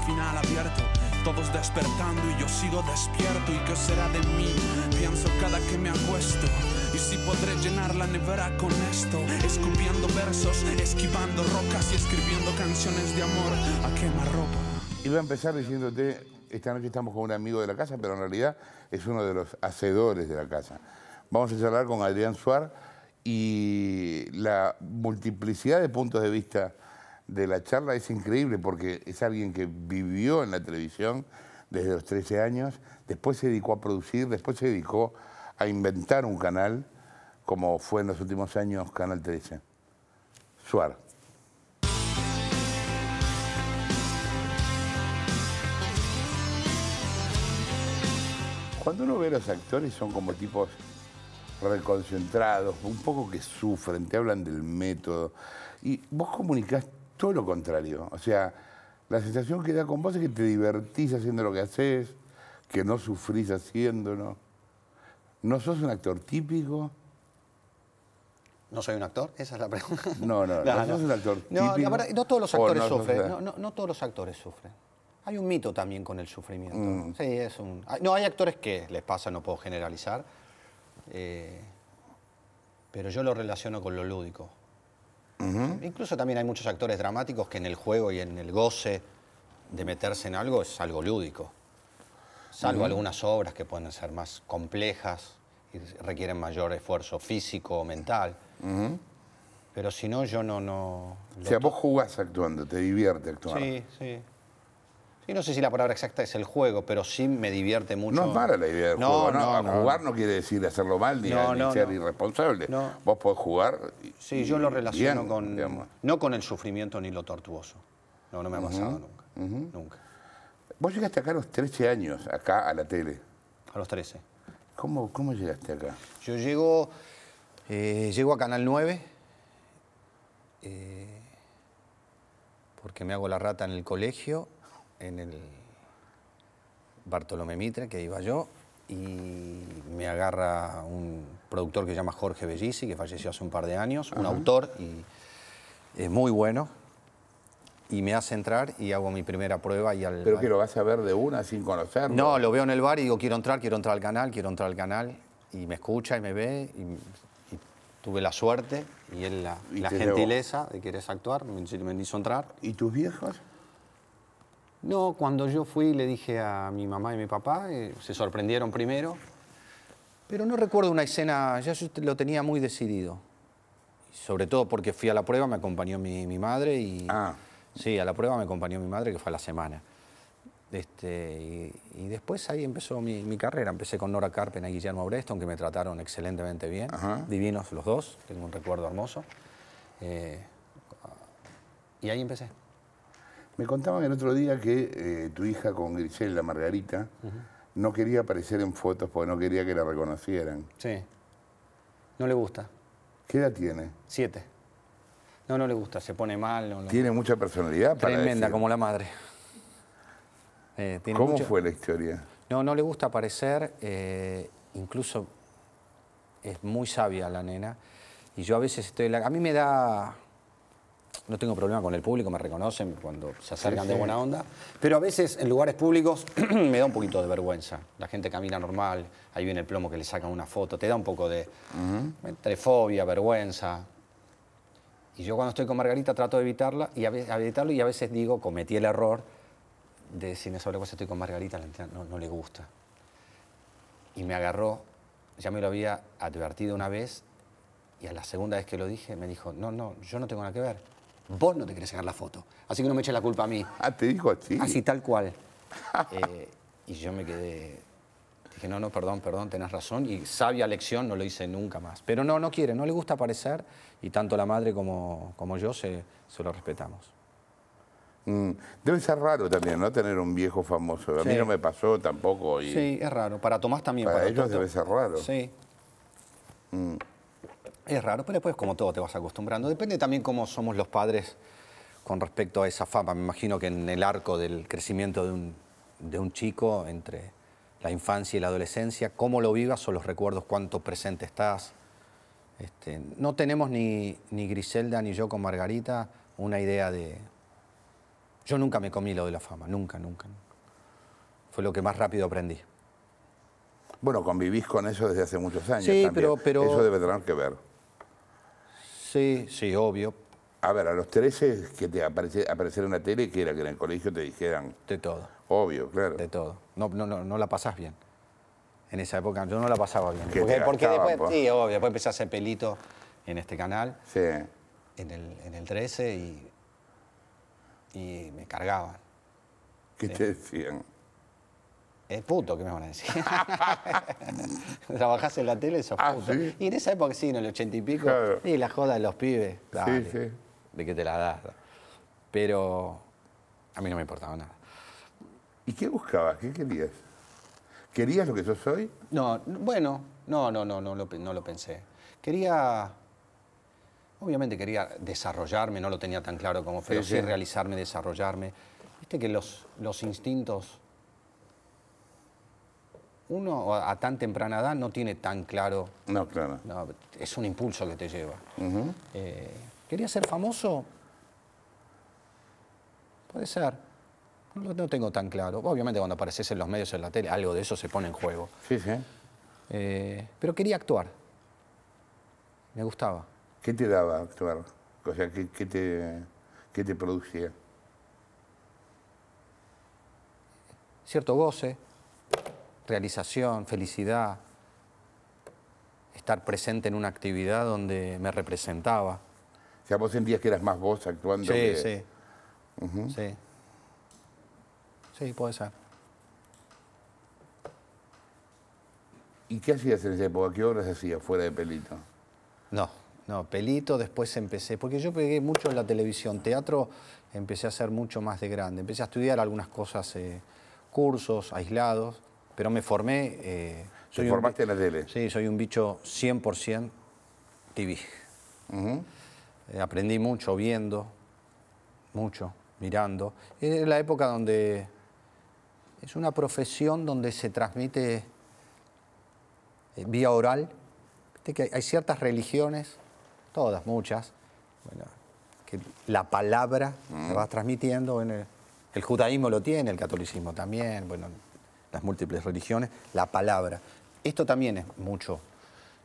final abierto. Todos despertando y yo sigo despierto. ¿Y qué será de mí? Pienso cada que me acuesto. Y si podré llenar la nevera con esto, escupiendo versos, esquivando rocas y escribiendo canciones de amor a Y Iba a empezar diciéndote, esta noche estamos con un amigo de la casa, pero en realidad es uno de los hacedores de la casa. Vamos a charlar con Adrián Suar y la multiplicidad de puntos de vista de la charla es increíble porque es alguien que vivió en la televisión desde los 13 años, después se dedicó a producir, después se dedicó a inventar un canal como fue en los últimos años Canal 13. Suar. Cuando uno ve a los actores son como tipos reconcentrados, un poco que sufren, te hablan del método. Y vos comunicaste todo lo contrario. O sea, la sensación que da con vos es que te divertís haciendo lo que haces, que no sufrís haciéndolo. ¿No sos un actor típico? ¿No soy un actor? Esa es la pregunta. No, no, no, no, no. sos un actor típico. No, no todos los actores sufren. No, todos los actores sufren. Hay un mito también con el sufrimiento. Mm. Sí, es un. No, hay actores que les pasa, no puedo generalizar. Eh, pero yo lo relaciono con lo lúdico. Incluso también hay muchos actores dramáticos que en el juego y en el goce de meterse en algo es algo lúdico. Salvo algunas obras que pueden ser más complejas y requieren mayor esfuerzo físico o mental. Pero si no, yo no... no o sea, vos jugás actuando, te divierte actuar. Sí, sí. Sí, no sé si la palabra exacta es el juego, pero sí me divierte mucho. No es mala la idea del juego, jugar no. quiere decir hacerlo mal ni, ser irresponsable. Vos podés jugar. sí, yo lo relaciono con. No con el sufrimiento ni lo tortuoso. No, no me ha pasado nunca. Nunca. Vos llegaste acá a los 13 años, acá a la tele. A los 13. ¿Cómo, llegaste acá? Yo llego, eh, llego a Canal 9. Eh, porque me hago la rata en el colegio en el Bartolomé Mitre, que iba yo, y me agarra un productor que se llama Jorge Bellisi, que falleció hace un par de años, un autor y es muy bueno. Y me hace entrar y hago mi primera prueba. Y al, ¿Pero que lo vas a ver de una sin conocerlo? No, lo veo en el bar y digo, quiero entrar, quiero entrar al canal, quiero entrar al canal. Y me escucha y me ve y, tuve la suerte y él la, gentileza de de querer actuar, me, me hizo entrar. ¿Y tus viejos? No, cuando yo fui le dije a mi mamá y mi papá, eh, se sorprendieron primero, pero no recuerdo una escena, ya yo lo tenía muy decidido. Sobre todo porque fui a la prueba, me acompañó mi, madre y... Ah. Sí, a la prueba me acompañó mi madre, que fue a la semana. Este, y, después ahí empezó mi, carrera. Empecé con Nora Carpen y Guillermo Breston, que me trataron excelentemente bien. Divinos los dos, tengo un recuerdo hermoso. Eh, y ahí empecé. Me contaban el otro día que eh, tu hija con Griselda, Margarita, no quería aparecer en fotos porque no quería que la reconocieran. Sí. No le gusta. ¿Qué edad tiene? Siete. No, no le gusta, se pone mal. tiene mucha personalidad para Tremenda, como la madre. Eh, ¿Cómo fue la historia? No, no le gusta aparecer, eh, incluso es muy sabia la nena. Y yo a veces estoy... A mí me da no tengo problema con el público, me reconocen cuando se acercan de buena onda, pero a veces en lugares públicos me da un poquito de vergüenza. La gente camina normal, ahí viene el plomo que le sacan una foto, te da un poco de entrefobia, vergüenza. Y yo cuando estoy con Margarita trato de evitarla y a, evitarlo y a veces digo, cometí el error de decirme sobre cosa estoy con Margarita, no le gusta. Y me agarró, ya me lo había advertido una vez y a la segunda vez que lo dije me dijo, no, no, yo no tengo nada que ver. Vos no te querés sacar la foto. Así que no me eches la culpa a mí. Ah, te dijo así. Así tal cual. Eh, y yo me quedé. Dije, no, no, perdón, perdón, tenés razón. Y sabia lección, no lo hice nunca más. Pero no, no quiere, no le gusta aparecer. Y tanto la madre como, como yo se, lo respetamos. Mm, debe ser raro también, ¿no? Tener un viejo famoso. A mí no me pasó tampoco. Sí, es raro. Para Tomás también. Para, ellos debe ser raro. Sí. Mm. Es raro, pero después como todo te vas acostumbrando. Depende también cómo somos los padres con respecto a esa fama. Me imagino que en el arco del crecimiento de un, chico, entre la infancia y la adolescencia, cómo lo vivas o los recuerdos, cuánto presente estás. Este, no tenemos ni, ni Griselda ni yo con Margarita una idea de... Yo nunca me comí lo de la fama, nunca, nunca. Fue lo que más rápido aprendí. Bueno, convivís con eso desde hace muchos años. Sí, Pero, Eso debe tener que ver. Sí, sí, obvio. A ver, a los 13 que te apareciera en la tele, que era que en el colegio te dijeran. De todo. Obvio, claro. De todo. No, no, no, no la pasás bien. En esa época yo no la pasaba bien. Porque, después, sí, obvio, después empecé a hacer pelito en este canal. Sí. En el, en el 13 y, y me cargaban. ¿Qué te decían? Es puto, ¿qué me van a decir? Trabajás en la tele, sos ah, Y en esa época sí, en el ochenta y pico, y la joda de los pibes, de que te la das. Pero a mí no me importaba nada. ¿Y qué buscabas? ¿Qué querías? ¿Querías lo que yo soy? No, bueno, no, no, no, no, lo, no lo pensé. Quería, obviamente quería desarrollarme, no lo tenía tan claro como pero sí, realizarme, desarrollarme. Viste que los, los instintos uno a tan temprana edad no tiene tan claro. No, claro. es un impulso que te lleva. Eh, ¿Quería ser famoso? Puede ser. No, tengo tan claro. Obviamente cuando apareces en los medios, en la tele, algo de eso se pone en juego. Sí, sí. Eh, pero quería actuar. Me gustaba. ¿Qué te daba actuar? O sea, ¿qué, te, qué te producía? Cierto goce realización, felicidad, estar presente en una actividad donde me representaba. O sea, vos sentías que eras más vos actuando. Sí, sí. Sí. Sí, puede ser. ¿Y qué hacías en esa época? ¿Qué obras hacías fuera de Pelito? No, no, Pelito después empecé, porque yo pegué mucho en la televisión, teatro empecé a hacer mucho más de grande, empecé a estudiar algunas cosas, eh, cursos aislados, pero me formé... Eh, ¿Te formaste en la tele? Sí, soy un bicho 100% TV. Eh, aprendí mucho viendo, mucho, mirando. Es la época donde es una profesión donde se transmite eh, vía oral. que hay, ciertas religiones, todas, muchas, bueno, que la palabra se va transmitiendo. el, el judaísmo lo tiene, el catolicismo también, bueno, las múltiples religiones, la palabra. Esto también es mucho.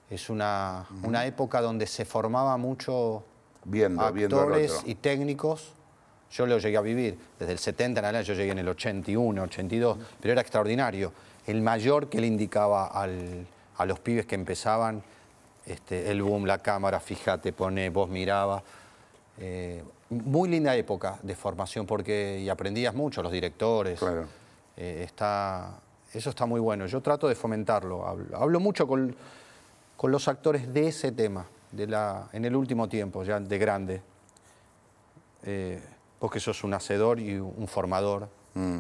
Es una, una época donde se formaba mucho viendo, actores y técnicos. Yo lo llegué a vivir desde el 70 en adelante, yo llegué en el 81, 82, pero era extraordinario. El mayor que le indicaba a los pibes que empezaban este, el boom, la cámara, fíjate, pone, vos miraba. Eh, muy linda época de formación porque y aprendías mucho, los directores. Eh, está, eso está muy bueno. Yo trato de fomentarlo. Hablo, mucho con, con, los actores de ese tema, de la, en el último tiempo, ya de grande. Eh, porque sos un hacedor y un formador. Mm.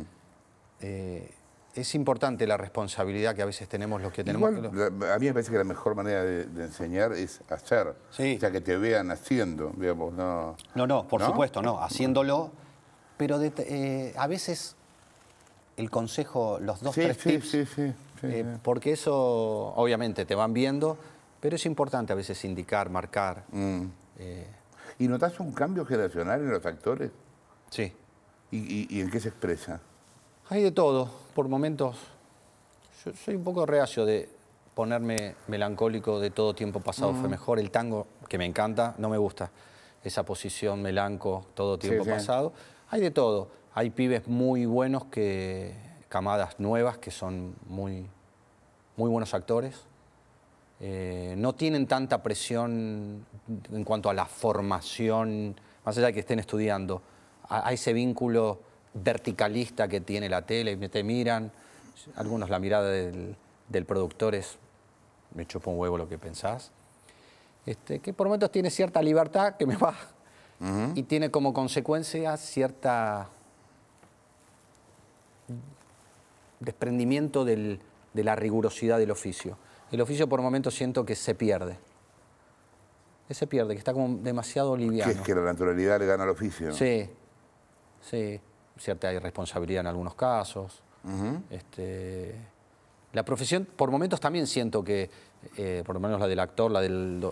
Eh, es importante la responsabilidad que a veces tenemos los que tenemos. que A mí me parece que la mejor manera de, enseñar es hacer. O sea, que te vean haciendo, no... No, por supuesto, no, haciéndolo. Pero eh, a veces el consejo, los dos, tres tips. Eh, porque eso, obviamente, te van viendo, pero es importante a veces indicar, marcar. Mm. Eh. ¿Y notas un cambio generacional en los actores? Sí. ¿Y, en qué se expresa? Hay de todo. Por momentos, yo soy un poco reacio de ponerme melancólico de todo tiempo pasado. Fue mm. mejor el tango, que me encanta, no me gusta. Esa posición melanco, todo tiempo pasado. Hay de todo hay pibes muy buenos que camadas nuevas que son muy, muy buenos actores. Eh, no tienen tanta presión en cuanto a la formación, más allá de que estén estudiando, a, ese vínculo verticalista que tiene la tele, y te miran, algunos la mirada del, del productor es, me chupa un huevo lo que pensás, este, que por momentos tiene cierta libertad que me va y tiene como consecuencia cierta desprendimiento del, de la rigurosidad del oficio. El oficio por momentos siento que se pierde. se pierde, que está como demasiado liviano. Que es que la naturalidad le gana al oficio. Sí, sí. hay responsabilidad en algunos casos. Este, la profesión, por momentos también siento que, eh, por lo menos la del actor, la del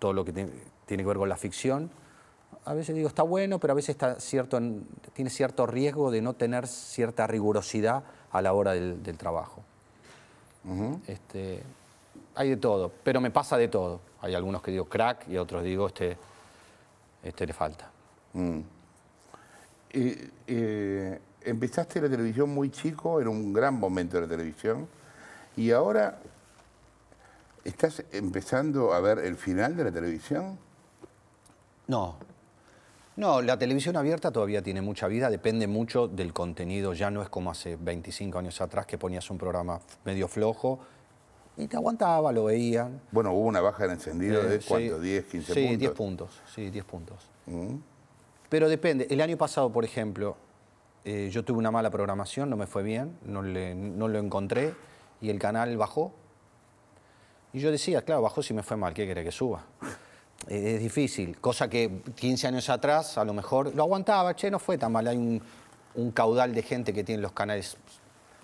todo lo que tiene que ver con la ficción, a veces digo está bueno, pero a veces está cierto, tiene cierto riesgo de no tener cierta rigurosidad a la hora del, trabajo. este, hay de todo, pero me pasa de todo. Hay algunos que digo crack y otros digo este, este le falta. Mm. empezaste la televisión muy chico, era un gran momento de la televisión, y ahora estás empezando a ver el final de la televisión. No, no, la televisión abierta todavía tiene mucha vida, depende mucho del contenido, ya no es como hace 25 años atrás que ponías un programa medio flojo y te aguantaba, lo veían. Bueno, hubo una baja en encendido de 10, eh, 15 puntos. Sí, 10 puntos, sí, 10 puntos. Pero depende, el año pasado, por ejemplo, eh, yo tuve una mala programación, no me fue bien, no, lo encontré y el canal bajó. Y yo decía, claro, bajó si me fue mal, ¿qué quiere que suba? es difícil, cosa que 15 años atrás a lo mejor lo aguantaba, che, no fue tan mal, hay un, caudal de gente que tiene los canales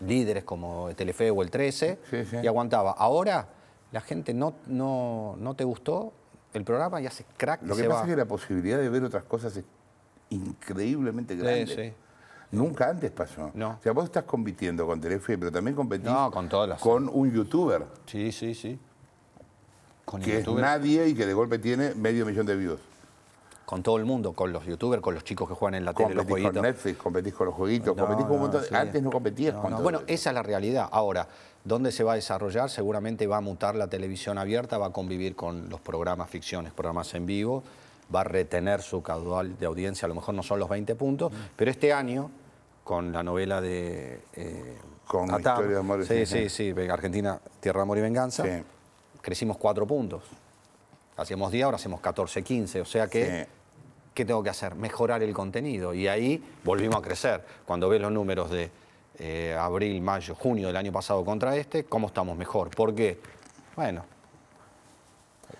líderes como Telefe o el 13 y aguantaba. Ahora la gente no, no, te gustó el programa y se crack. Lo que pasa es que la posibilidad de ver otras cosas es increíblemente grande. Nunca antes pasó. O sea, vos estás compitiendo con Telefe, pero también competís con un youtuber. Sí, sí, sí que nadie y que de golpe tiene medio millón de views. Con todo el mundo, con los youtubers, con los chicos que juegan en la tele, los jueguitos. Competís con Netflix, competís con los jueguitos, competís con un montón... Antes no competías con Bueno, esa es la realidad. Ahora, ¿dónde se va a desarrollar? Seguramente va a mutar la televisión abierta, va a convivir con los programas ficciones, programas en vivo, va a retener su caudal de audiencia, a lo mejor no son los 20 puntos, mm. pero este año, con la novela de... Eh, con Atam, Historia de Amor. Sí, sí, sí, Argentina, Tierra, Amor y Venganza crecimos cuatro puntos. Hacíamos 10, ahora hacemos 14, 15. O sea que, ¿qué tengo que hacer? Mejorar el contenido. Y ahí volvimos a crecer. Cuando ves los números de eh, abril, mayo, junio del año pasado contra este, ¿cómo estamos mejor? Porque, bueno,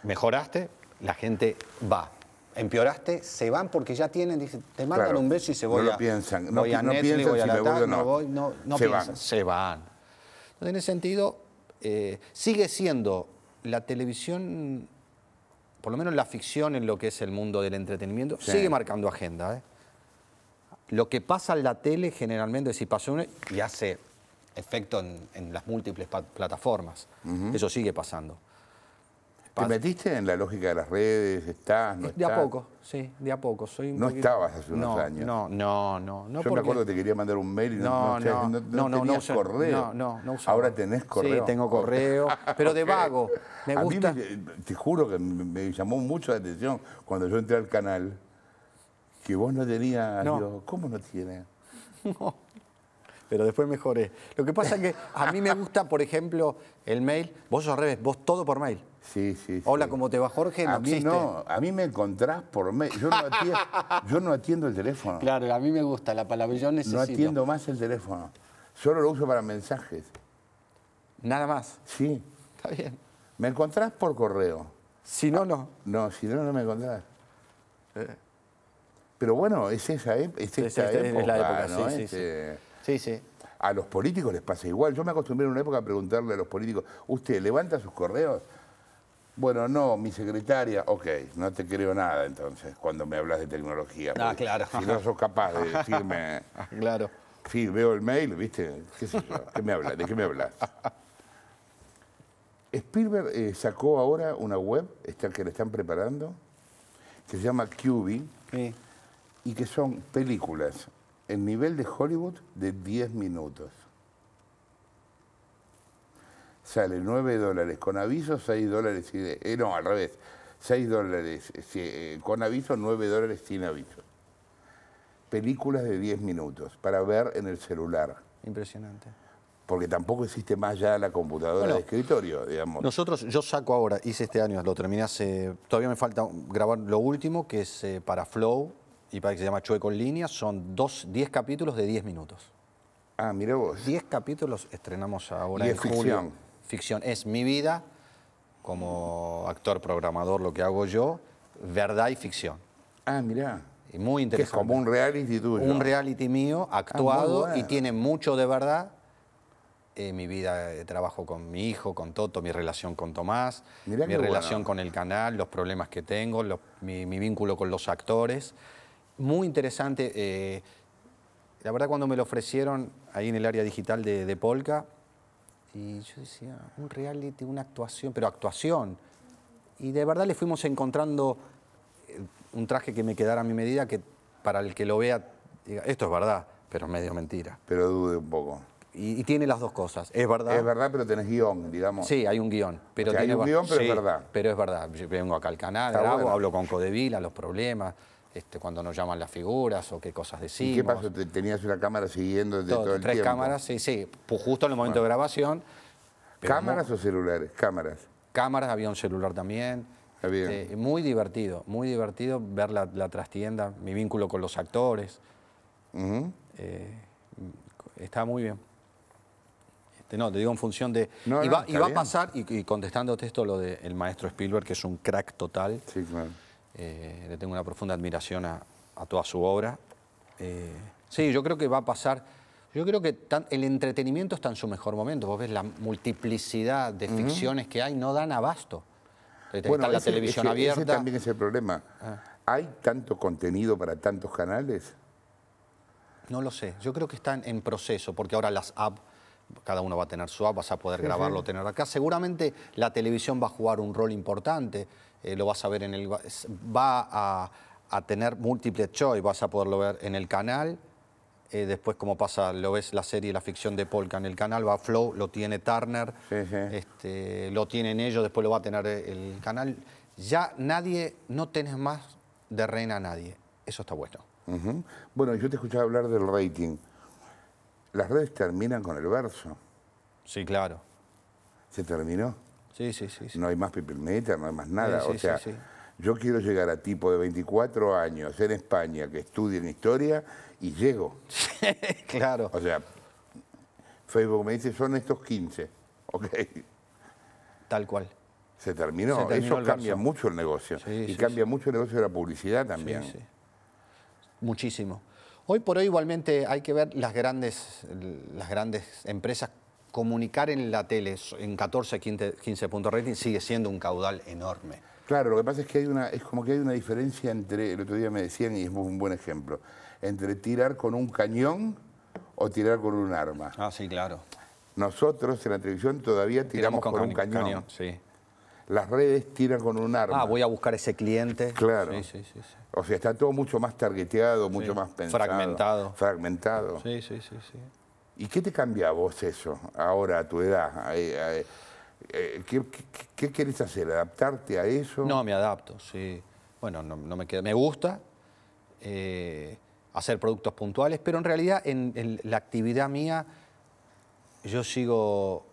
mejoraste, la gente va. Empeoraste, se van porque ya tienen, te mandan un beso y se voy a. No piensan, voy no, a no piensan voy a la no. Voy, no, se piensan. Van. Se van. Entonces, en ese sentido, eh, sigue siendo la televisión, por lo menos la ficción en lo que es el mundo del entretenimiento, sigue marcando agenda. ¿eh? Lo que pasa en la tele generalmente, si pasa uno, y hace efecto en, las múltiples plataformas, eso sigue pasando. ¿Te metiste en la lógica de las redes? ¿Estás? No eh, de a poco, sí, de a poco. Soy no estabas hace unos años. No, no, no. Yo me acuerdo que te quería mandar un mail y no, no, no, no, no tenías correo. Ahora tenés correo. Sí, tengo correo, pero de vago. Me gusta. A mí eh, te juro que me llamó mucho la atención cuando yo entré al canal que vos no tenías. ¿Cómo no tiene? No pero después mejoré. Lo que pasa es que a mí me gusta, por ejemplo, el mail. Vos sos al revés, vos todo por mail. Sí, sí, sí. Hola, ¿cómo te va Jorge? a mí no, a mí me encontrás por mail. Yo no, atiendo, el teléfono. Claro, a mí me gusta la palabra, yo necesito. No atiendo más el teléfono. Solo lo uso para mensajes. ¿Nada más? Sí. Está bien. ¿Me encontrás por correo? Si no, ah, no. No, si no, no me encontrás. Eh. Pero bueno, es esa, es esta, es la época, sí, sí. Este, Sí, sí. A los políticos les pasa igual. Yo me acostumbré en una época a preguntarle a los políticos, ¿usted levanta sus correos? Bueno, no, mi secretaria, ok, no te creo nada entonces cuando me hablas de tecnología. Ah, claro. Si no sos capaz de decirme. claro. Sí, veo el mail, ¿viste? ¿Qué me hablas? ¿De qué me hablas? Spielberg eh, sacó ahora una web, esta que le están preparando, que se llama QB, y que son películas el nivel de Hollywood de 10 minutos. Sale 9 dólares con aviso, 6 dólares y de, eh, no, al revés. 6 dólares eh, eh, con aviso, 9 dólares sin aviso. Películas de 10 minutos para ver en el celular. Impresionante porque tampoco existe más ya la computadora de escritorio, digamos. Nosotros, yo saco ahora, hice este año, lo terminé todavía me falta grabar lo último, que es para Flow, y para que se llama Chueco en línea, son 10 capítulos de 10 minutos. Ah, mire vos. 10 capítulos estrenamos ahora en ficción. Ficción es mi vida como actor programador, lo que hago yo, verdad y ficción. Ah, mira Y muy interesante. Que es como un reality tuyo. Un reality mío, ah, actuado, y tiene mucho de verdad. Eh, mi vida de eh, trabajo con mi hijo, con Toto, mi relación con Tomás, mi relación con el canal, los problemas que tengo, mi, mi, vínculo con los actores muy interesante. Eh, la verdad, cuando me lo ofrecieron ahí en el área digital de, Polka, y yo decía, un reality, una actuación, pero actuación. Y de verdad le fuimos encontrando eh, un traje que me quedara a mi medida, que para el que lo vea, esto es verdad, pero medio mentira. Pero dude un poco. Y, tiene las dos cosas. Es verdad. Es verdad, pero tenés guión, digamos. Sí, hay un guión. Pero guión, pero es verdad. Pero es verdad. vengo acá al canal, hablo con Codevila, los problemas. Este, cuando nos llaman las figuras o qué cosas decimos. ¿Y qué pasó? ¿Tenías una cámara siguiendo desde todo, el tres tiempo? Tres cámaras, sí, sí, justo en el momento de grabación. ¿Cámaras o celulares? Cámaras. Cámaras, había un celular también. Ah, este, muy divertido, muy divertido ver la, trastienda, mi vínculo con los actores. Eh, está muy bien. Este, no, te digo en función de... y va, a pasar, y, contestándote esto lo del maestro Spielberg, que es un crack total. Sí, claro eh, le tengo una profunda admiración a, toda su obra. Eh, sí, yo creo que va a pasar. Yo creo que el entretenimiento está en su mejor momento. Vos ves la multiplicidad de ficciones que hay, no dan abasto. Bueno, está la televisión abierta. también es el problema. Ah. ¿Hay tanto contenido para tantos canales? No lo sé. Yo creo que están en proceso, porque ahora las apps cada uno va a tener su app, vas a poder grabarlo, tener acá. Seguramente la televisión va a jugar un rol importante. Eh, lo vas a ver en el... Va a, tener múltiples choice, vas a poderlo ver en el canal, eh, después como pasa, lo ves la serie La ficción de Polka en el canal, va Flow, lo tiene Turner, Este, lo tienen ellos, después lo va a tener eh, el canal. Ya nadie, no tenés más de reina a nadie, eso está bueno. Bueno, yo te escuchaba hablar del rating. Las redes terminan con el verso. Sí, claro. ¿Se terminó? Sí, sí, sí. No hay más pipilneta, no hay más nada. o sea, yo quiero llegar a tipo de 24 años en España que estudien historia y llego. claro. O sea, Facebook me dice, son estos 15. Ok. Tal cual. Se terminó. Eso cambia mucho el negocio. y cambia mucho el negocio de la publicidad también. Muchísimo. Hoy por hoy igualmente hay que ver las grandes, las grandes empresas comunicar en la tele en 14, 15, puntos rating sigue siendo un caudal enorme. Claro, lo que pasa es que hay una, es como que hay una diferencia entre, el otro día me decían, y es un buen ejemplo, entre tirar con un cañón o tirar con un arma. Ah, sí, claro. Nosotros en la televisión todavía tiramos, con, un cañón. Las redes tiran con un arma. Ah, voy a buscar ese cliente. Claro. Sí, sí, sí, O sea, está todo mucho más targeteado, mucho más pensado. Fragmentado. Fragmentado. Sí, sí, sí, sí. ¿Y qué te cambia a vos eso, ahora a tu edad? Eh, ¿Qué, querés hacer? ¿Adaptarte a eso? No, me adapto, sí. Bueno, no, me queda. Me gusta eh, hacer productos puntuales, pero en realidad en, la actividad mía yo sigo.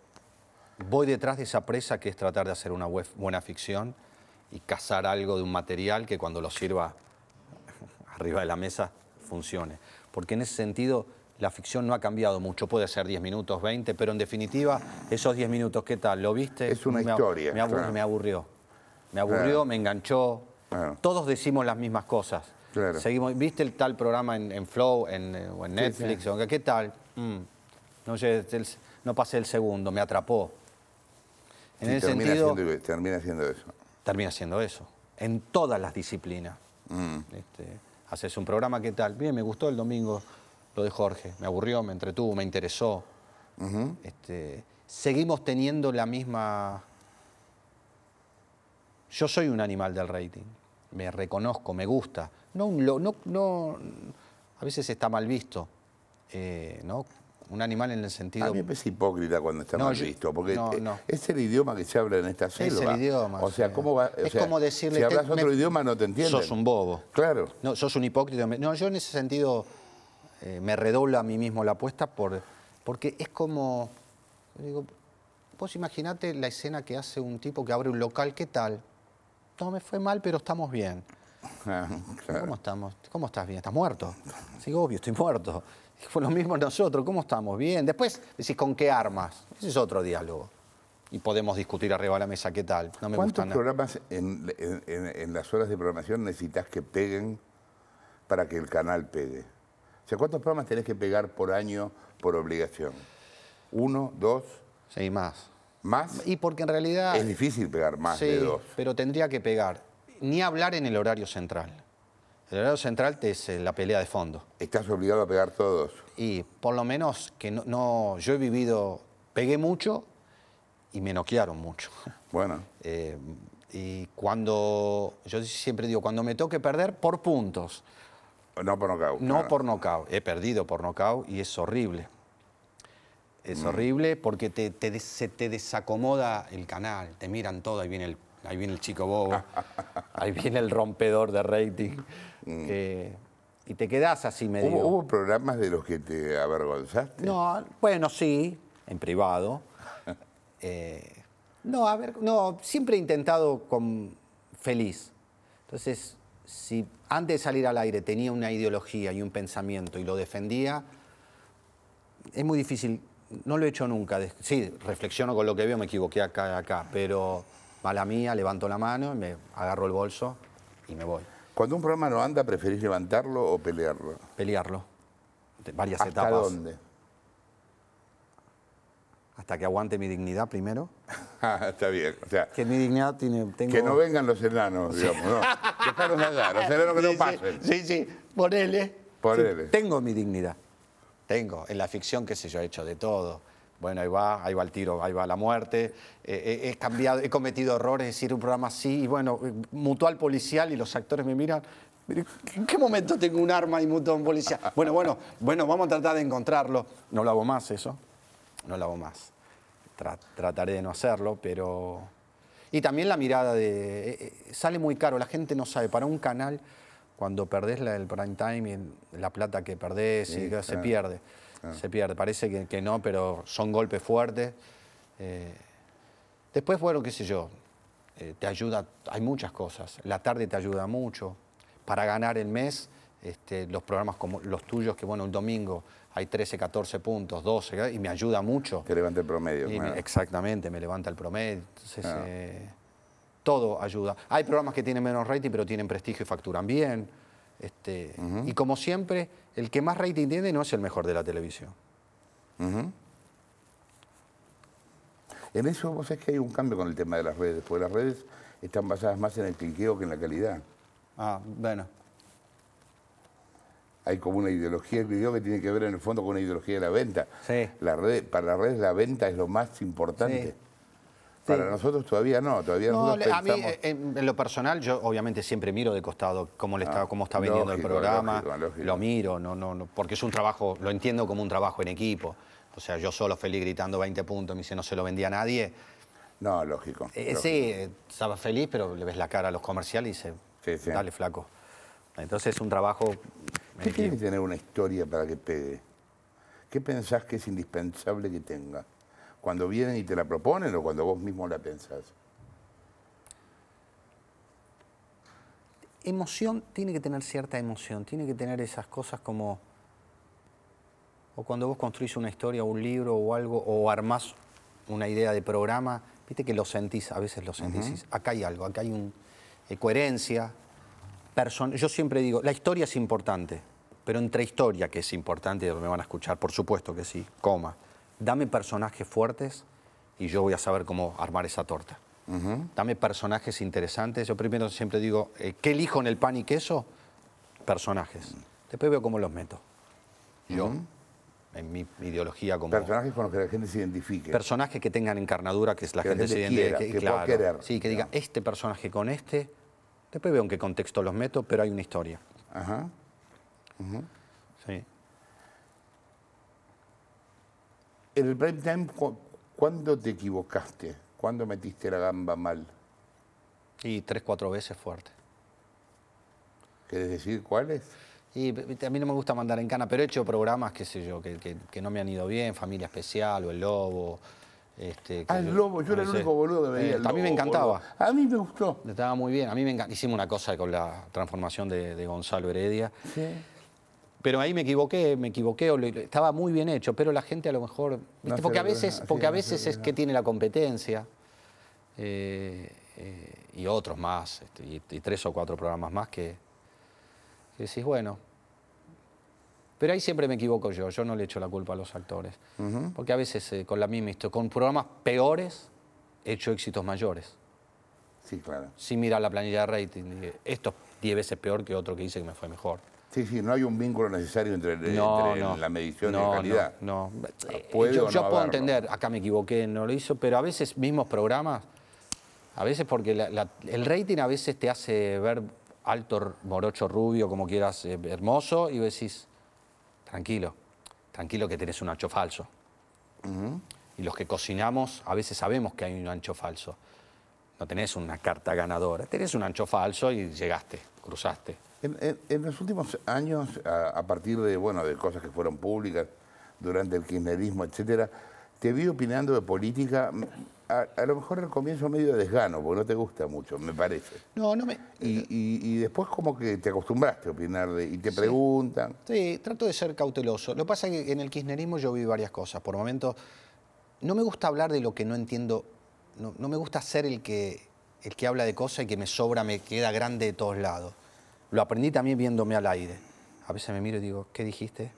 Voy detrás de esa presa que es tratar de hacer una buena ficción y cazar algo de un material que cuando lo sirva arriba de la mesa funcione. Porque en ese sentido la ficción no ha cambiado mucho. Puede ser 10 minutos, 20, pero en definitiva, esos 10 minutos, ¿qué tal? ¿Lo viste? Es una historia. Me, aburrió. Me aburrió, me enganchó. Todos decimos las mismas cosas. Seguimos, ¿Viste el tal programa en, Flow en, eh, o en Netflix? ¿Qué tal? Mm. No, no, pasé el segundo, me atrapó. En ese termina termina eso. Termina haciendo eso. En todas las disciplinas. Mm. Este, haces un programa, ¿qué tal? Bien, me gustó el domingo lo de Jorge. Me aburrió, me entretuvo, me interesó. Este, seguimos teniendo la misma... Yo soy un animal del rating, me reconozco, me gusta. No, no, no a veces está mal visto, eh, ¿no? Un animal en el sentido... A mí me hipócrita cuando está mal visto, porque e es el idioma que se habla en esta selva. Es el idioma. O sea, ¿cómo va...? es como decirle... Si hablas otro idioma no te entiendes. Sos un bobo. Claro. No, sos un hipócrita. No, yo en ese sentido eh, me redobla a mí mismo la apuesta por, porque es como, digo, vos imaginate la escena que hace un tipo que abre un local, ¿qué tal? No, me fue mal, pero estamos bien. ¿Cómo estamos? ¿Cómo estás bien? ¿Estás muerto? Sigo obvio, estoy muerto. Fue lo mismo nosotros, ¿cómo estamos? Bien. Después decís, ¿con qué armas? Ese es otro diálogo. Y podemos discutir arriba de la mesa qué tal. No me ¿Cuántos programas en las horas de programación necesitas que peguen para que el canal pegue? sea, ¿cuántos programas tenés que pegar por año por obligación? ¿Uno, dos? Sí, más. ¿Más? Y porque en realidad... Es difícil pegar más de dos. pero tendría que pegar. Ni hablar en el horario central. El horario central es eh, la pelea de fondo. Estás obligado a pegar todos. Y por lo menos que no, no yo he vivido, pegué mucho y me noquearon mucho. Bueno. Eh, y cuando, yo siempre digo, cuando me toque perder, por puntos. No por nocaut. No por nocaut. He perdido por nocaut y es horrible. Es mm. horrible porque te, se te desacomoda el canal, te miran todo, ahí viene el, viene el chico bobo, ahí viene el rompedor de rating. Mm. y te quedas así medio. ¿Hubo, programas de los que te avergonzaste? No, bueno, sí, en privado. Eh, no, a ver, no, siempre he intentado con feliz. Entonces, si antes de salir al aire tenía una ideología y un pensamiento y lo defendía, es muy difícil, no lo he hecho nunca, sí, reflexiono con lo que veo, me equivoqué acá acá, pero mala mía, levanto la mano, me agarro el bolso y me voy. Cuando un programa no anda, ¿preferís levantarlo o pelearlo? Pelearlo. varias etapas. ¿Hasta dónde? hasta que aguante mi dignidad primero. Ah, está bien, Que mi dignidad tiene... Que no vengan los enanos, digamos, no. Dejarlos allá los enanos que no pasen. Sí, sí, ponele. Por él. tengo mi dignidad. Tengo, en la ficción, qué sé yo, he hecho de todo bueno, ahí va, ahí va el tiro, ahí va la muerte. Eh, eh, he, cambiado, he cometido errores, decir, un programa así, y bueno, eh, mutual policial, y los actores me miran. ¿En qué momento tengo un arma y mutuo un policía? Bueno, bueno, bueno, vamos a tratar de encontrarlo. No lo hago más eso no lo hago más. trataré de no hacerlo, pero... Y también la mirada de... Eh, eh, sale muy caro, la gente no sabe. Para un canal, cuando perdés la, el prime time, la plata que perdés, y, se pierde. Ah. Se pierde. Parece que, no, pero son golpes fuertes. Eh, después, bueno, qué sé yo, te ayuda, hay muchas cosas. La tarde te ayuda mucho. Para ganar el mes este, los programas como los tuyos, que bueno, el domingo hay 13, 14 puntos, 12, y me ayuda mucho. Que levanta el promedio. exactamente, me levanta el promedio. Ah. Eh, todo ayuda. Hay programas que tienen menos rating, pero tienen prestigio y facturan bien. Este, y como siempre, el que más rating tiene no es el mejor de la televisión. En eso vos sabés que hay un cambio con el tema de las redes, porque las redes están basadas más en el cliqueo que en la calidad. Ah, bueno hay como una ideología video que tiene que ver en el fondo con una ideología de la venta. La red, para las redes la venta es lo más importante. Para nosotros todavía no, todavía no, eh, en, lo personal, yo obviamente siempre miro de costado cómo, está, ah, está vendiendo el programa, lo miro, no, no, porque es un trabajo, lo entiendo como un trabajo en equipo. O sea, yo solo feliz gritando 20 puntos, me dice no se lo vendía a nadie. No, eh, lógico. sí, estaba feliz, pero le ves la cara a los comerciales y dice, dale flaco. Entonces es un trabajo ¿Qué tiene que tener una historia para que pegue? ¿Qué pensás que es indispensable que tenga? ¿Cuando vienen y te la proponen o cuando vos mismo la pensás? Emoción, tiene que tener cierta emoción, tiene que tener esas cosas como... O cuando vos construís una historia, un libro o algo, o armás una idea de programa, viste que lo sentís, a veces lo sentís. Acá hay algo, acá hay un, eh, coherencia. Yo siempre digo, la historia es importante. Pero entre historia, que es importante me van a escuchar, por supuesto que sí, coma. Dame personajes fuertes y yo voy a saber cómo armar esa torta. Dame personajes interesantes. Yo primero siempre digo, eh, ¿qué elijo en el pan y queso? Personajes. Mm. Después veo cómo los meto. Yo, en mi ideología como... Personajes con los que la gente se identifique. Personajes que tengan encarnadura, que la, gente, la gente, se identifique. que querer. Sí, que diga, este personaje con este. Después veo en qué contexto los meto, pero hay una historia. Ajá. Sí. En el prime time, ¿cuándo te equivocaste? ¿Cuándo metiste la gamba mal? Y tres, cuatro veces fuerte. ¿Quieres decir cuáles? Y a mí no me gusta mandar en cana, pero he hecho programas, qué sé yo, que, no me han ido bien, Familia Especial o El Lobo. Este, ah, el Lobo, yo era el único boludo que veía. Eh, a mí me encantaba. A mí me gustó. Estaba muy bien. A mí me Hicimos una cosa con la transformación de, de Gonzalo Heredia. Sí pero ahí me equivoqué, me equivoqué, estaba muy bien hecho, pero la gente a lo mejor, porque a veces, es que tiene la competencia eh, eh, y otros más, este, y, tres o cuatro programas más que, que, decís, bueno, pero ahí siempre me equivoco yo, yo no le echo la culpa a los actores, porque a veces eh, con la misma historia, con programas peores, he hecho éxitos mayores. Sí, claro. Sin mirar la planilla de rating, esto es 10 veces peor que otro que hice que me fue mejor. Sí, sí, no hay un vínculo necesario entre, la medición y la calidad. No, no, ah, Yo, puedo entender, acá me equivoqué, no lo hizo, pero a veces mismos programas, a veces porque el rating a veces te hace ver alto, morocho, rubio, como quieras, eh, hermoso, y decís, tranquilo, tranquilo que tenés un ancho falso. Y los que cocinamos a veces sabemos que hay un ancho falso. No tenés una carta ganadora, tenés un ancho falso y llegaste, cruzaste. En, los últimos años, a, partir de, bueno, de cosas que fueron públicas durante el kirchnerismo, etcétera, te vi opinando de política, a, lo mejor al comienzo medio de desgano, porque no te gusta mucho, me parece. No, no me... Y, eh, después como que te acostumbraste a opinar y te preguntan. Sí, trato de ser cauteloso. Lo que pasa es que en el kirchnerismo yo vi varias cosas. Por momentos, no me gusta hablar de lo que no entiendo, no, no me gusta ser el que, el que habla de cosas y que me sobra, me queda grande de todos lados lo aprendí también viéndome al aire. A veces me miro y digo, ¿qué dijiste?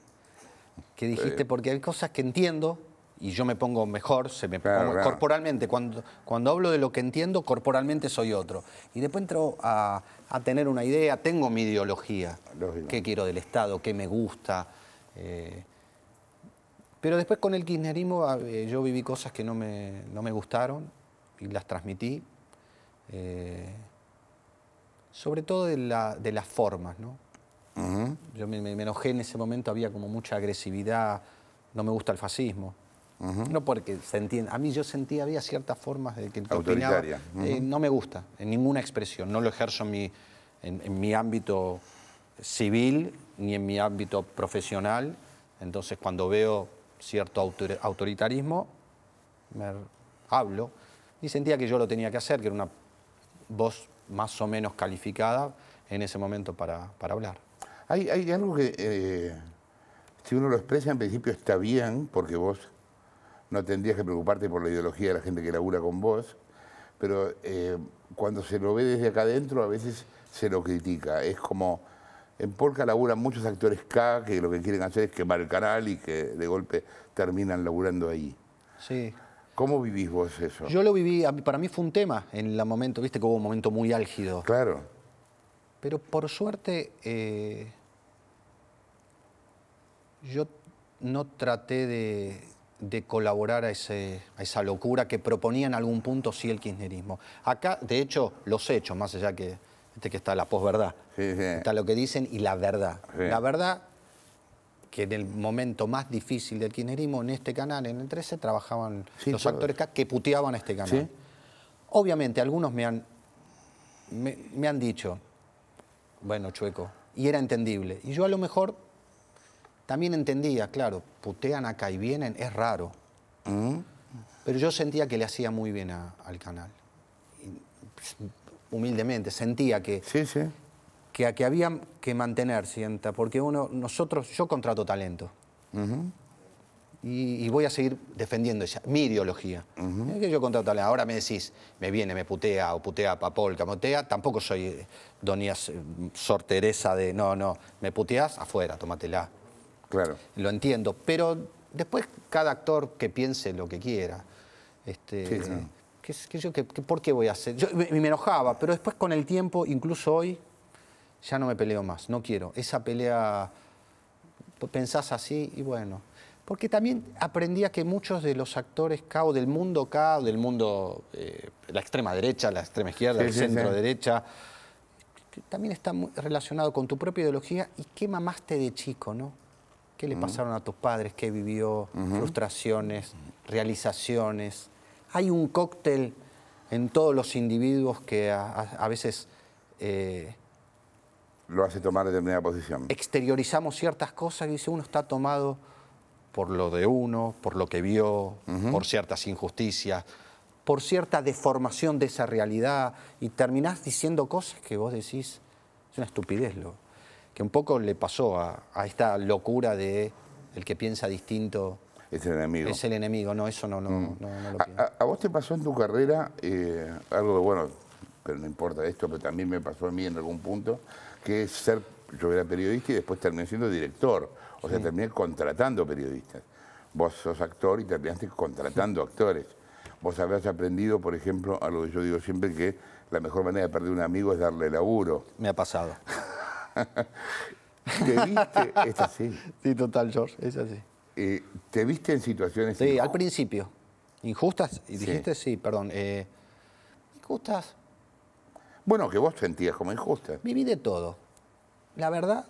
¿Qué dijiste? Porque hay cosas que entiendo y yo me pongo mejor, se me corporalmente. Cuando, cuando hablo de lo que entiendo, corporalmente soy otro. Y después entro a, tener una idea, tengo mi ideología. ¿Qué quiero del Estado? ¿Qué me gusta? Eh, pero después con el kirchnerismo ah, eh, yo viví cosas que no me, no me gustaron y las transmití. Eh, sobre todo de, la, de las formas, ¿no? Yo me, enojé en ese momento, había como mucha agresividad, no me gusta el fascismo. No porque se A mí yo sentía, había ciertas formas de que, que eh, no me gusta, en ninguna expresión. No lo ejerzo en mi, en, mi ámbito civil ni en mi ámbito profesional. Entonces, cuando veo cierto autoritarismo, me hablo. Y sentía que yo lo tenía que hacer, que era una voz más o menos calificada en ese momento para, hablar. Hay, algo que, eh, si uno lo expresa, en principio está bien, porque vos no tendrías que preocuparte por la ideología de la gente que labura con vos, pero eh, cuando se lo ve desde acá adentro, a veces se lo critica. Es como, en Polka laburan muchos actores K que lo que quieren hacer es quemar el canal y que de golpe terminan laburando ahí. Sí. ¿Cómo vivís vos eso? Yo lo viví, para mí fue un tema en el momento, viste que hubo un momento muy álgido. Claro. Pero por suerte, eh, yo no traté de, colaborar a, esa locura que proponía en algún punto sí el kirchnerismo. Acá, de hecho, los hechos, más allá que, este que está la posverdad, está lo que dicen y la verdad. La verdad que en el momento más difícil del kirchnerismo, en este canal, en el 13, trabajaban los actores que puteaban este canal. Obviamente, algunos me han, me, han dicho, bueno, chueco, y era entendible. Y yo a lo mejor también entendía, claro, putean acá y vienen, es raro. Mm. Pero yo sentía que le hacía muy bien al canal. Pues, humildemente, sentía que, sí, sí que, que había que mantener, sienta, porque uno, nosotros, yo contrato talento. y, voy a seguir defendiendo esa, mi ideología. que yo contrato talento. Ahora me decís, me viene, me putea, o putea Papol, camotea, tampoco soy eh, Donías eh, ...sorteresa de, no, no, me puteas afuera, tómatela. Claro. Lo entiendo, pero después cada actor que piense lo que quiera. Este, sí, qué, por qué voy a hacer? Yo me enojaba, pero después con el tiempo, incluso hoy, ya no me peleo más, no quiero. Esa pelea, pensás así y bueno. Porque también aprendí que muchos de los actores K del mundo K, del mundo, eh, la extrema derecha, la extrema izquierda, el centro derecha, también está muy relacionado con tu propia ideología y qué mamaste de chico, ¿no? ¿Qué le pasaron a tus padres? ¿Qué vivió? Frustraciones, realizaciones. Hay un cóctel en todos los individuos que a, veces eh, lo hace tomar determinada posición. Exteriorizamos ciertas cosas y dice, uno está tomado por lo de uno, por lo que vio, por ciertas injusticias, por cierta deformación de esa realidad y terminás diciendo cosas que vos decís, es una estupidez lo que un poco le pasó a, a esta locura de el que piensa distinto es el enemigo. Es el enemigo, no, eso no, no, mm. no, lo A, vos te pasó en tu carrera eh, algo, bueno, pero no importa esto, pero también me pasó a mí en algún punto, que ser, yo era periodista y después terminé siendo director, o sea, terminé contratando periodistas. Vos sos actor y terminaste contratando actores. Vos habrás aprendido, por ejemplo, algo que yo digo siempre, que la mejor manera de perder un amigo es darle laburo. Me ha pasado. ¿Te viste? Es así. Sí, total, George, es así. Eh, ¿Te viste en situaciones... Sí, al principio. ¿Injustas? Y ¿Dijiste? Sí, perdón. Eh, injustas, bueno, que vos sentías como injusta. Viví de todo. La verdad,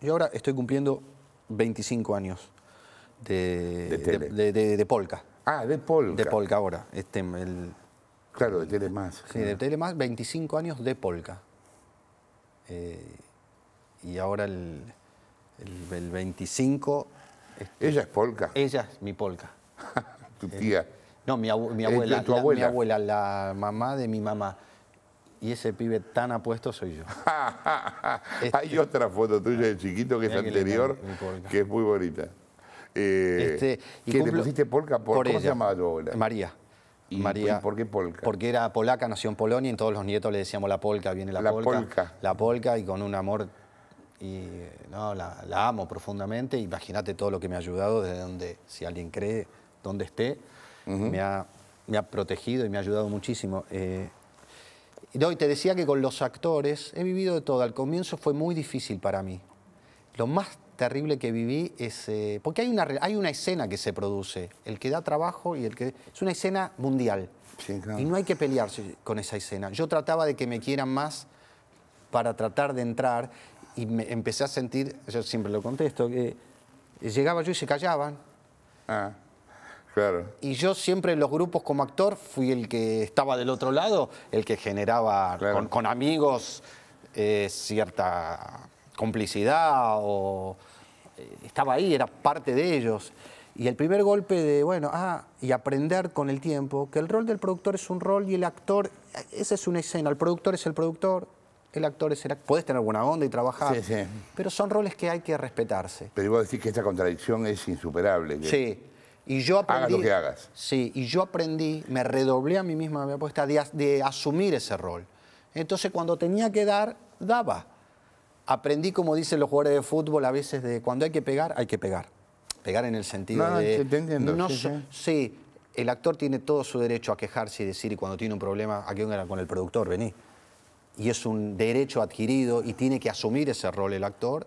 yo ahora estoy cumpliendo 25 años de, de, polka. Ah, de polka. De polka ahora. Este, claro, de Telemás. Sí, de Telemás, 25 años de polka. Eh, y ahora el, el, 25... ella es polka. Ella es mi polka. tu tía. Eh, no, mi, abuela. mi abuela. Eh, ¿Tu abuela? mi abuela, la mamá de mi mamá y ese pibe tan apuesto soy yo. Este Hay otra foto tuya de chiquito que es anterior, que es muy bonita. Eh, este, ¿Qué pusiste polka? Por, ¿Cómo se llamaba María. María, por qué polka? Porque era polaca, nació en Polonia y todos los nietos le decíamos la polca, viene la, la polka, La polka y con un amor, y no, la, amo profundamente. Imagínate todo lo que me ha ayudado, desde donde, si alguien cree, donde esté, me, ha, me, ha, protegido y me ha ayudado muchísimo. Eh, y te decía que con los actores he vivido de todo. Al comienzo fue muy difícil para mí. Lo más terrible que viví es... Eh, porque hay una, hay una escena que se produce, el que da trabajo y el que... Es una escena mundial. Y no hay que pelearse con esa escena. Yo trataba de que me quieran más para tratar de entrar y me empecé a sentir, yo siempre lo contesto, que llegaba yo y se callaban. Ah. Y yo siempre en los grupos como actor fui el que estaba del otro lado, el que generaba con, amigos eh, cierta complicidad o eh, estaba ahí, era parte de ellos. Y el primer golpe de, bueno, ah, y aprender con el tiempo, que el rol del productor es un rol y el actor, eh, esa es una escena, el productor es el productor, el actor es el actor. Podés tener alguna onda y trabajar. Pero son roles que hay que respetarse. Pero vos decís que esta contradicción es insuperable. Sí, y yo aprendí. lo que hagas. Sí, y yo aprendí, me redoblé a mí misma mi apuesta de, asumir ese rol. Entonces, cuando tenía que dar, daba. Aprendí, como dicen los jugadores de fútbol, a veces de cuando hay que pegar, hay que pegar. Pegar en el sentido no, de. Te entiendo. sí, el actor tiene todo su derecho a quejarse y decir, y cuando tiene un problema, qué era con el productor, vení. Y es un derecho adquirido y tiene que asumir ese rol el actor.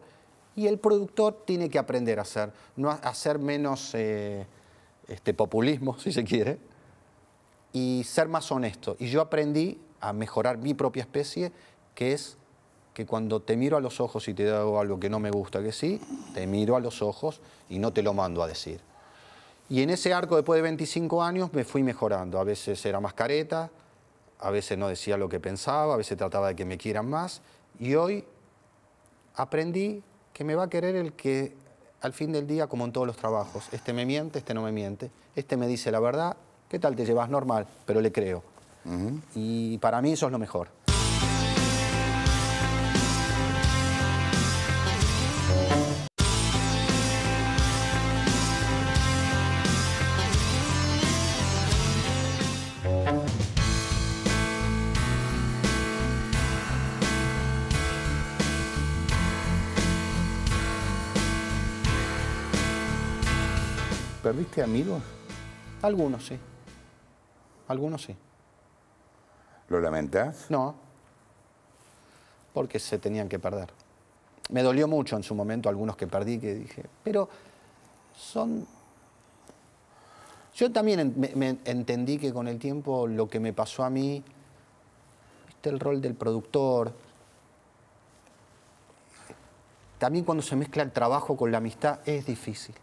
Y el productor tiene que aprender a ser, no a, ser menos. Eh, este populismo, si se quiere, y ser más honesto. Y yo aprendí a mejorar mi propia especie, que es que cuando te miro a los ojos y te digo algo que no me gusta que sí, te miro a los ojos y no te lo mando a decir. Y en ese arco, después de 25 años, me fui mejorando. A veces era más careta, a veces no decía lo que pensaba, a veces trataba de que me quieran más. Y hoy aprendí que me va a querer el que al fin del día, como en todos los trabajos, este me miente, este no me miente, este me dice la verdad, ¿qué tal te llevas normal? Pero le creo. Y para mí eso es lo mejor. Este amigos. Algunos sí. Algunos sí. ¿Lo lamentás? No. Porque se tenían que perder. Me dolió mucho en su momento algunos que perdí, que dije, pero son... Yo también me, entendí que con el tiempo lo que me pasó a mí, el rol del productor, también cuando se mezcla el trabajo con la amistad es difícil.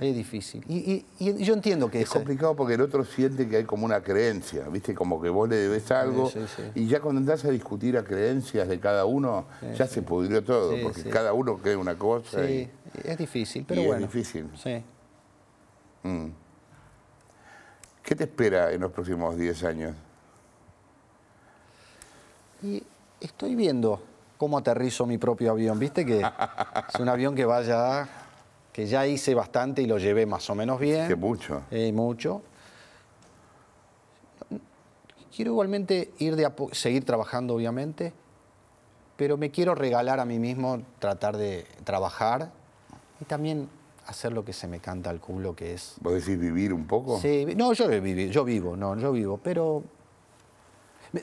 Es difícil. Y, yo entiendo que es... complicado porque el otro siente que hay como una creencia, ¿viste? Como que vos le debes algo. Y ya cuando andás a discutir a creencias de cada uno, ya se pudrió todo, porque cada uno cree una cosa. Sí, es difícil, pero bueno. Es difícil. Sí. Mm. ¿Qué te espera en los próximos 10 años? Y estoy viendo cómo aterrizo mi propio avión. Viste que es un avión que vaya que ya hice bastante y lo llevé más o menos bien. Que mucho. mucho. Quiero igualmente ir seguir trabajando, obviamente, pero me quiero regalar a mí mismo, tratar de trabajar y también hacer lo que se me canta al culo, que es... ¿Vos decís vivir un poco? Sí, no, yo, vivo, yo vivo, no, yo vivo, pero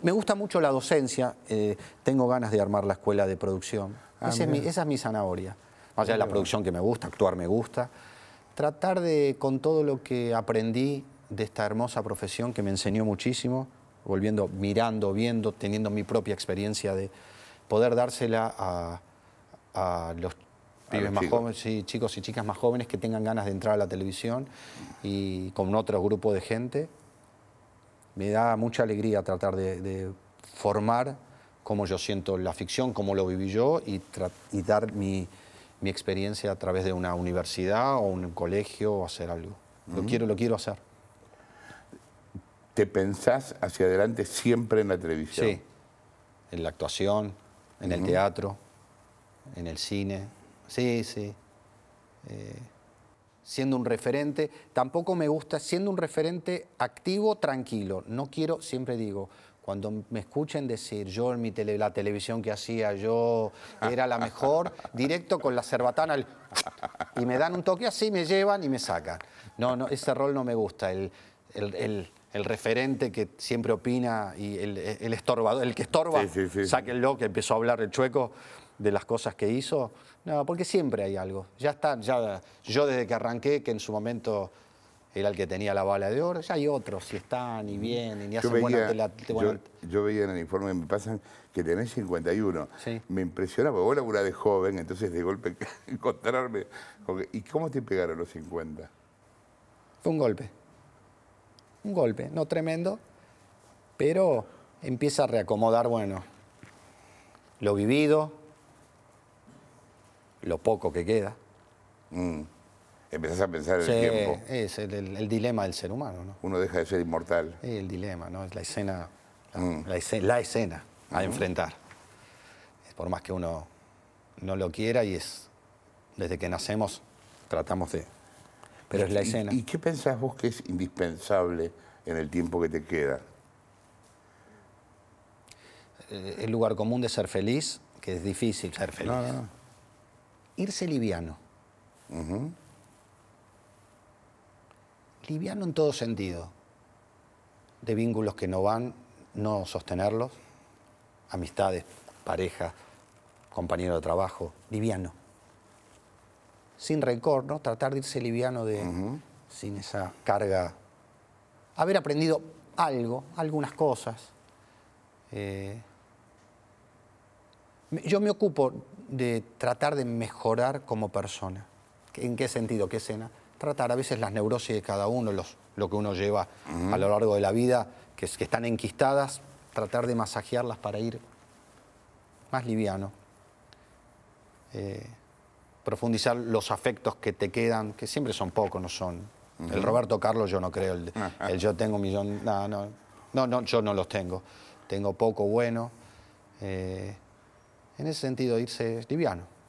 me gusta mucho la docencia, eh, tengo ganas de armar la escuela de producción. Ah, es mi, esa, es mi, zanahoria. Más allá de la producción que me gusta, actuar me gusta. Tratar de, con todo lo que aprendí de esta hermosa profesión que me enseñó muchísimo, volviendo, mirando, viendo, teniendo mi propia experiencia de poder dársela a, los pibes más chicos. jóvenes, y chicos y chicas más jóvenes que tengan ganas de entrar a la televisión y con otro grupo de gente. Me da mucha alegría tratar de, formar cómo yo siento la ficción, cómo lo viví yo y dar mi, mi experiencia a través de una universidad o un colegio o hacer algo. Lo, quiero, lo quiero hacer. ¿Te pensás hacia adelante siempre en la televisión? Sí, en la actuación, en el teatro, en el cine. Sí, sí. Eh, siendo un referente, tampoco me gusta siendo un referente activo, tranquilo. No quiero, siempre digo, cuando me escuchen decir yo en mi la televisión que hacía, yo era la mejor, directo con la cerbatana, y me dan un toque así, me llevan y me sacan. No, no, ese rol no me gusta. El, el, referente que siempre opina y el, el el que estorba, sí, sí, que empezó a hablar el chueco de las cosas que hizo. No, porque siempre hay algo. Ya está, ya, yo desde que arranqué, que en su momento era el que tenía la bala de oro. Ya hay otros, si están y vienen y hacen buena, te Yo, veía en el informe que me pasan que tenés 51. Me impresionaba, vos laburás de joven, entonces de golpe encontrarme. ¿Y cómo te pegaron los 50? Fue un golpe. Un golpe, no tremendo, pero empieza a reacomodar, bueno, lo vivido, lo poco que queda. Mm. Empezás a pensar en el tiempo. Es el, dilema del ser humano, ¿no? Uno deja de ser inmortal. Sí, el dilema, ¿no? Es la escena, la, mm. escena, a mm. enfrentar. Por más que uno no lo quiera y es. Desde que nacemos tratamos de. Pero es la escena. ¿Y, qué pensás vos que es indispensable en el tiempo que te queda? Eh, el lugar común de ser feliz, que es difícil ser feliz. Irse liviano liviano en todo sentido, de vínculos que no van, no sostenerlos, amistades, pareja, compañero de trabajo, liviano. Sin rencor, ¿no? Tratar de irse liviano de, sin esa carga. Haber aprendido algo, algunas cosas. Eh, yo me ocupo de tratar de mejorar como persona. ¿En qué sentido? ¿Qué escena? tratar a veces las neurosis de cada uno, los, lo que uno lleva a lo largo de la vida, que, están enquistadas, tratar de masajearlas para ir más liviano. Eh, profundizar los afectos que te quedan, que siempre son pocos, no son. El Roberto Carlos yo no creo, el, yo tengo un millón, no, no, no, yo no los tengo. Tengo poco bueno. Eh, en ese sentido, irse liviano.